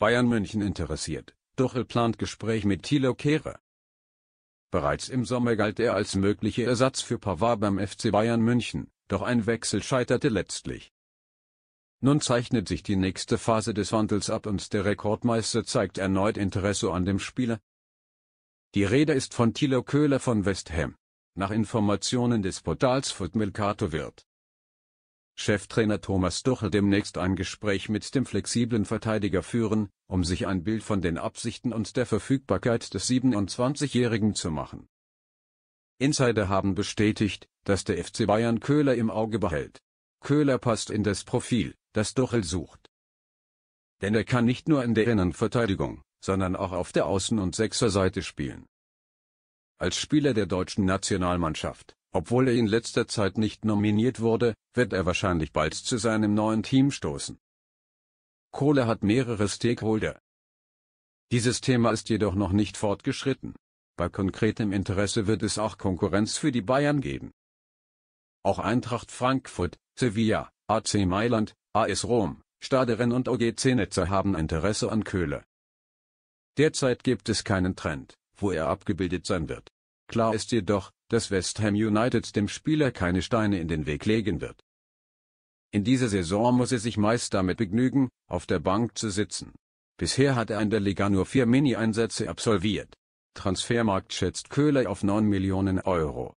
Bayern München interessiert, Tuchel plant Gespräch mit Thilo Kehrer. Bereits im Sommer galt er als möglicher Ersatz für Pavard beim FC Bayern München, doch ein Wechsel scheiterte letztlich. Nun zeichnet sich die nächste Phase des Wandels ab und der Rekordmeister zeigt erneut Interesse an dem Spieler. Die Rede ist von Thilo Köhler von West Ham. Nach Informationen des Portals Footmercato wird Cheftrainer Thomas Duchel demnächst ein Gespräch mit dem flexiblen Verteidiger führen, um sich ein Bild von den Absichten und der Verfügbarkeit des 27-Jährigen zu machen. Insider haben bestätigt, dass der FC Bayern Köhler im Auge behält. Köhler passt in das Profil, das Duchel sucht. Denn er kann nicht nur in der Innenverteidigung, sondern auch auf der Außen- und Sechserseite spielen. Als Spieler der deutschen Nationalmannschaft obwohl er in letzter Zeit nicht nominiert wurde, wird er wahrscheinlich bald zu seinem neuen Team stoßen. Kohle hat mehrere Stakeholder. Dieses Thema ist jedoch noch nicht fortgeschritten. Bei konkretem Interesse wird es auch Konkurrenz für die Bayern geben. Auch Eintracht Frankfurt, Sevilla, AC Mailand, AS Rom, Staderen und OGC Netzer haben Interesse an Köhler. Derzeit gibt es keinen Trend, wo er abgebildet sein wird. Klar ist jedoch, dass West Ham United dem Spieler keine Steine in den Weg legen wird. In dieser Saison muss er sich meist damit begnügen, auf der Bank zu sitzen. Bisher hat er in der Liga nur vier Mini-Einsätze absolviert. Transfermarkt schätzt Köhler auf 9 Millionen Euro.